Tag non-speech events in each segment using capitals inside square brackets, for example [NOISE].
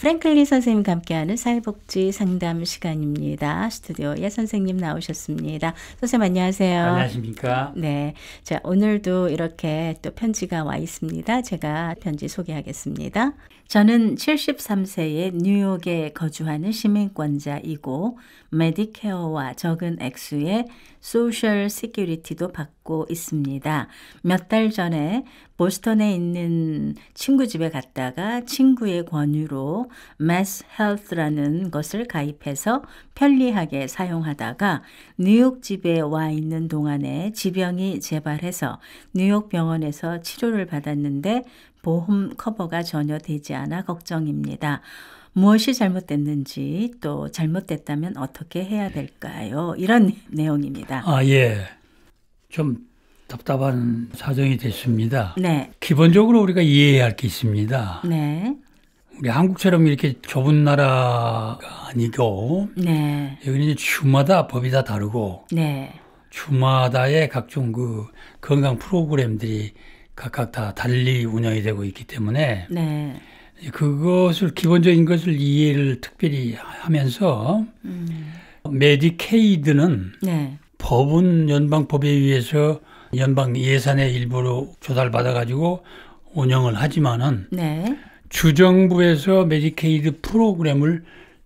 프랭클린 선생님과 함께하는 사회복지 상담 시간입니다. 스튜디오에 선생님 나오셨습니다. 선생님 안녕하세요. 안녕하십니까? 네. 자, 오늘도 이렇게 또 편지가 와 있습니다. 제가 편지 소개하겠습니다. 저는 73세의 뉴욕에 거주하는 시민권자이고 메디케어와 적은 액수의 소셜 시큐리티도 받고 있습니다. 몇 달 전에 보스턴에 있는 친구 집에 갔다가 친구의 권유로 경우 mass health라는 것을 가입해서 편리하게 사용하다가 뉴욕 집에 와 있는 동안에 지병이 재발해서 뉴욕 병원에서 치료를 받았는데 보험 커버가 전혀 되지 않아 걱정입니다. 무엇이 잘못됐는지 또 잘못됐다면 어떻게 해야 될까요? 이런 내용입니다. 아, 예. 좀 답답한 사정이 됐습니다. 네. 기본적으로 우리가 이해해야 할 게 있습니다. 네. 우리 한국처럼 이렇게 좁은 나라가 아니고 네. 여기는 주마다 법이 다 다르고 네. 주마다의 각종 그 건강 프로그램들이 각각 다 달리 운영이 되고 있기 때문에 네. 그것을 기본적인 것을 이해를 특별히 하면서 음. 메디케이드는 네. 법은 연방법에 의해서 연방 예산의 일부로 조달받아 가지고 운영을 하지만은 네. 주정부에서 메디케이드 프로그램을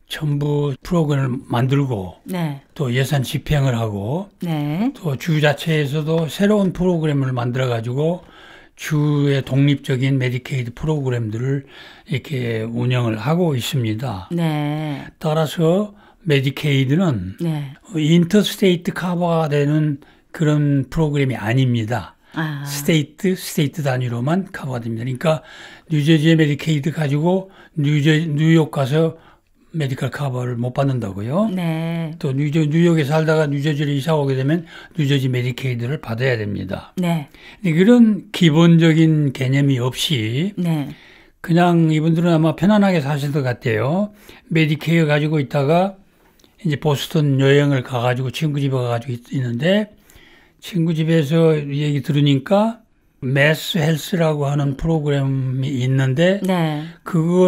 전부 프로그램을 만들고 네. 또 예산 집행을 하고 네. 또 주자체에서도 새로운 프로그램을 만들어 가지고 주의 독립적인 메디케이드 프로그램들을 이렇게 운영을 하고 있습니다. 네. 따라서 메디케이드는 네. 인터스테이트 커버가 되는 그런 프로그램이 아닙니다. 아. 스테이트, 스테이트 단위로만 커버가 됩니다. 그러니까 뉴저지의 메디케이드 가지고 뉴저, 뉴욕 가서 메디컬 커버를 못 받는다고요. 네. 또 뉴저, 뉴욕에 살다가 뉴저지로 이사 오게 되면 뉴저지 메디케이드를 받아야 됩니다. 네. 이런 기본적인 개념이 없이 네. 그냥 이분들은 아마 편안하게 사실 것 같아요. 메디케어 이 가지고 있다가 이제 보스턴 여행을 가가지고 친구 집에 가가지고 있는데 친구 집에서 얘기 들으니까 매스 헬스라고 하는 프로그램이 있는데 네.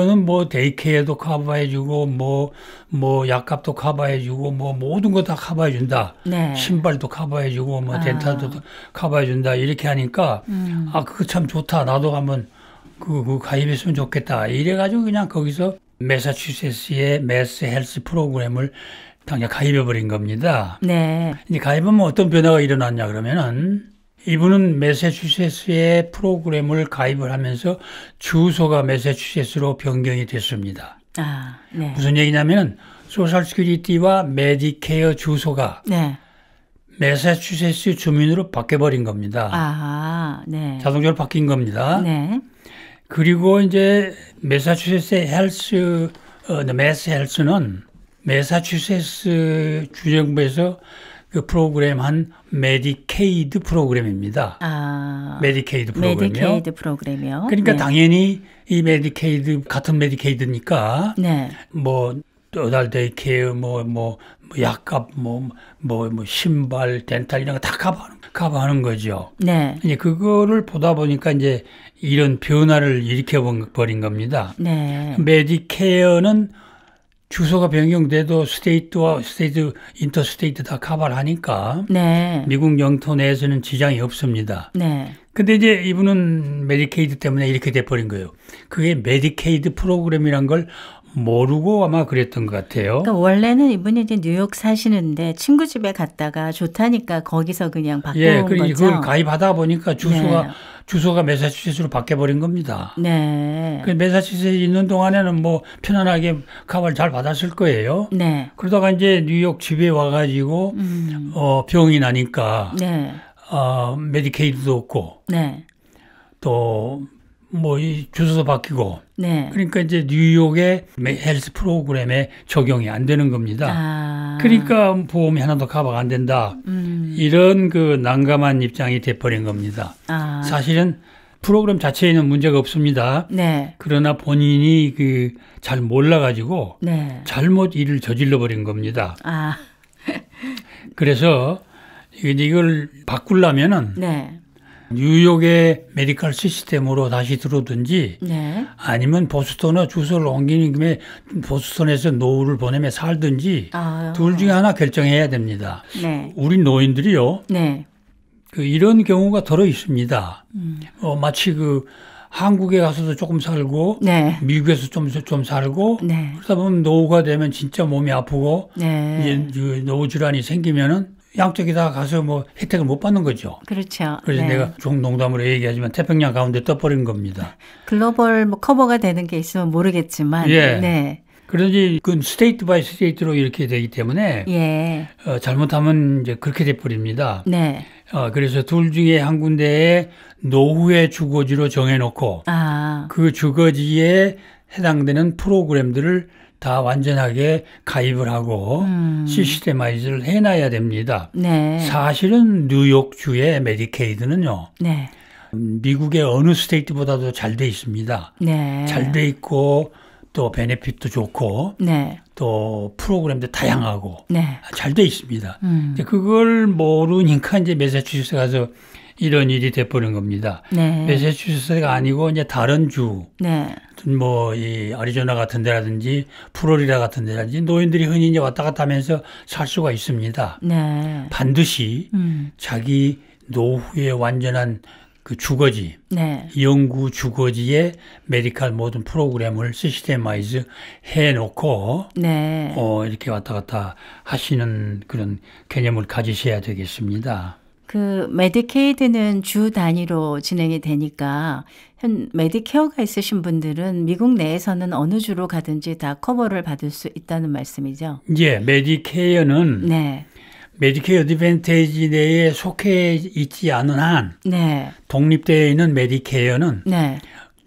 그거는 뭐 데이케어도 커버해주고 뭐 뭐 약값도 커버해주고 뭐 모든 거 다 커버해준다 네. 신발도 커버해주고 뭐 아. 덴탈도 커버해준다 이렇게 하니까 음. 아 그거 참 좋다 나도 한번 그, 그 가입했으면 좋겠다 이래가지고 그냥 거기서 매사추세츠의 매스 헬스 프로그램을 당장 가입해 버린 겁니다. 네. 이제 가입하면 어떤 변화가 일어났냐 그러면은 이분은 메세추세츠의 프로그램을 가입을 하면서 주소가 메세추세츠로 변경이 됐습니다. 아, 네. 무슨 얘기냐면은 소셜스큐리티와 메디케어 주소가 네. 메사추세츠 주민으로 바뀌어버린 겁니다. 아, 네. 자동적으로 바뀐 겁니다. 네. 그리고 이제 메사추세츠 의 헬스, 어, 메스 네, 헬스는 매사추세츠 주정부에서 그 프로그램 한 메디케이드 프로그램입니다. 아, 메디케이드 프로그램이요. 메디케이드 프로그램이요. 그러니까 네. 당연히 이 메디케이드 같은 메디케이드니까 네. 뭐또달데이케어 뭐뭐 뭐 약값 뭐뭐 뭐, 뭐 신발 덴탈 이런 거다 커버하는 커버하는 거죠. 네. 이제 그거를 보다 보니까 이제 이런 변화를 일으켜 버린 겁니다. 네. 메디케어는 주소가 변경돼도 스테이트와 스테이트 인터스테이트 다커발 하니까 네. 미국 영토 내에서는 지장이 없습니다. 네. 근데 이제 이분은 메디케이드 때문에 이렇게 돼 버린 거예요. 그게 메디케이드 프로그램이란 걸 모르고 아마 그랬던 것 같아요. 그러니까 원래는 이분이 이제 뉴욕 사시는데 친구 집에 갔다가 좋다니까 거기서 그냥 바꿔온 예, 거죠. 그걸 가입하다 보니까 주소가 네. 주소가 메사추세츠로 바뀌어버린 겁니다. 네. 그메사추세츠 있는 동안에는 뭐 편안하게 카바잘 받았을 거예요. 네. 그러다가 이제 뉴욕 집에 와가지고 음. 어, 병이 나니까 네. 어, 메디케이드도 없고 네. 또 뭐이 주소도 바뀌고 네. 그러니까 이제 뉴욕의 헬스 프로그램에 적용이 안 되는 겁니다. 아. 그러니까 보험이 하나도 커버가 안 된다. 음. 이런 그 난감한 입장이 돼버린 겁니다. 아. 사실은 프로그램 자체에는 문제가 없습니다. 네. 그러나 본인이 그 잘 몰라가지고 네. 잘못 일을 저질러 버린 겁니다. 아. [LAUGHS] 그래서 이걸 바꾸려면은 네. 뉴욕의 메디컬 시스템으로 다시 들어든지 오 네. 아니면 보스턴으 주소를 옮기는 김에 보스턴에서 노후를 보내며 살든지 아둘 중에 하나 결정해야 됩니다. 네. 우리 노인들이요. 네. 그 이런 경우가 들어 있습니다. 음. 어, 마치 그 한국에 가서도 조금 살고 네. 미국에서 좀, 좀 살고 네. 그러다 보면 노후가 되면 진짜 몸이 아프고 네. 이제 그 노후 질환이 생기면은 양쪽이 다 가서 뭐 혜택을 못 받는 거죠. 그렇죠. 그래서 네. 내가 종 농담으로 얘기하지만 태평양 가운데 떠버린 겁니다. 글로벌 뭐 커버가 되는 게 있으면 모르겠지만. 예. 네. 그러니 그 스테이트 바이 스테이트로 이렇게 되기 때문에 예. 어, 잘못하면 이제 그렇게 돼 버립니다. 네. 어, 그래서 둘 중에 한 군데에 노후의 주거지로 정해놓고 아. 그 주거지에 해당되는 프로그램들을 다 완전하게 가입을 하고 음. 시스템화이즈를 해놔야 됩니다. 네. 사실은 뉴욕주의 메디케이드는요. 네. 미국의 어느 스테이트보다도 잘 돼 있습니다. 네. 잘돼 있고 또 베네핏도 좋고 네. 또 프로그램도 다양하고 네. 잘돼 있습니다. 음. 그걸 모르니까 이제 매사추세츠 가서 이런 일이 돼버린 겁니다. 네. 매세추세츠가 아니고 이제 다른 주, 네. 뭐이 아리조나 같은 데라든지 프로리다 같은 데라든지 노인들이 흔히 이제 왔다 갔다 하면서 살 수가 있습니다. 네. 반드시 음. 자기 노후에 완전한 그 주거지, 네. 연구 주거지에 메디칼 모든 프로그램을 시스템마이즈 해놓고, 네. 어, 이렇게 왔다 갔다 하시는 그런 개념을 가지셔야 되겠습니다. 그 메디케이드는 주 단위로 진행이 되니까 현 메디케어가 있으신 분들은 미국 내에서는 어느 주로 가든지 다 커버를 받을 수 있다는 말씀이죠. 예, 메디케어는 네. 메디케어 어드밴테이지 내에 속해 있지 않은 한 네. 독립되어 있는 메디케어는 네.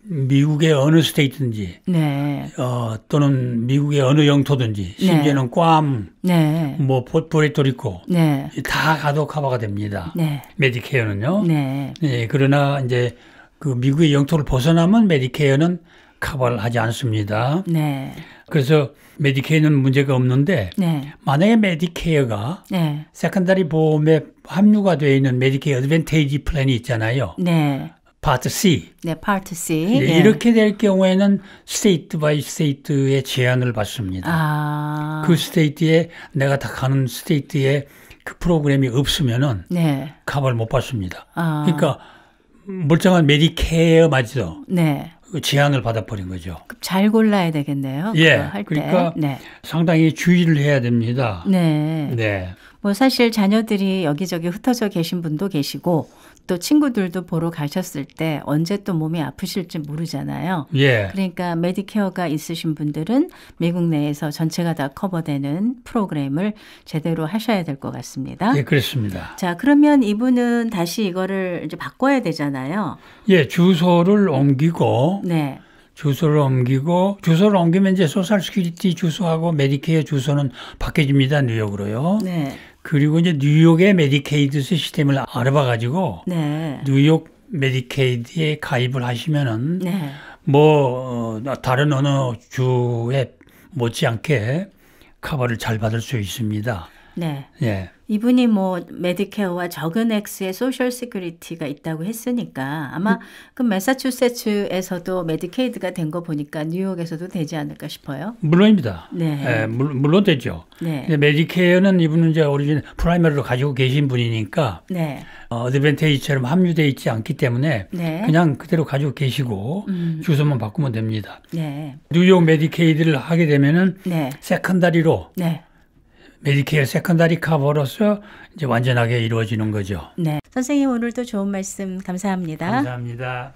미국의 어느 스테이트든지 네. 어, 또는 미국의 어느 영토든지 네. 심지어는 네. 괌, 네. 뭐 포레토리코 네. 다 가도 커버가 됩니다. 네. 메디케어는요. 네. 예, 그러나 이제 그 미국의 영토를 벗어나면 메디케어는 커버를 하지 않습니다. 네. 그래서 메디케어는 문제가 없는데 네. 만약에 메디케어가 네. 세컨다리 보험에 합류가 되어 있는 메디케어 어드밴테이지 플랜이 있잖아요. 네. 파트 C. 네, 파트 C. 네, 이렇게 될 경우에는 State by s t a t e 의 제한을 받습니다. 아. 그 t a t e 에 내가 다 가는 s t a t e 에그 프로그램이 없으면은 네. 커버를 못 받습니다. 아. 그러니까 멀쩡한 메디케어마저 네. 그 제한을 받아버린 거죠. 잘 골라야 되겠네요. 예. 할 때. 그러니까 네. 상당히 주의를 해야 됩니다. 네. 네. 뭐 사실 자녀들이 여기저기 흩어져 계신 분도 계시고 또 친구들도 보러 가셨을 때 언제 또 몸이 아프실지 모르잖아요. 예. 그러니까 메디케어가 있으신 분들은 미국 내에서 전체가 다 커버되는 프로그램을 제대로 하셔야 될 것 같습니다. 예, 그렇습니다. 자, 그러면 이분은 다시 이거를 이제 바꿔야 되잖아요. 예, 주소를 옮기고 네. 주소를 옮기고 주소를 옮기면 이제 소셜 스큐리티 주소하고 메디케어 주소는 바뀌어집니다. 뉴욕으로요. 네. 그리고 이제 뉴욕의 메디케이드 시스템을 알아봐가지고 네. 뉴욕 메디케이드에 가입을 하시면은 네. 뭐 어, 다른 어느 주에 못지않게 커버를 잘 받을 수 있습니다. 네. 예. 이분이 뭐 메디케어와 적은 액수의 소셜 시큐리티가 있다고 했으니까 아마 음. 그 매사추세츠에서도 메디케이드가 된 거 보니까 뉴욕에서도 되지 않을까 싶어요. 물론입니다. 네. 예, 물, 물론 되죠. 네. 메디케어는 이분은 이제 오리진 프라이머리로 가지고 계신 분이니까 네. 어, 어드밴테이지처럼 합류돼 있지 않기 때문에 네. 그냥 그대로 가지고 계시고 음. 주소만 바꾸면 됩니다. 네. 뉴욕 메디케이드를 하게 되면은 네. 세컨다리로 네. 메디케어 세컨다리 커버로서 이제 완전하게 이루어지는 거죠. 네. 선생님 오늘도 좋은 말씀 감사합니다. 감사합니다.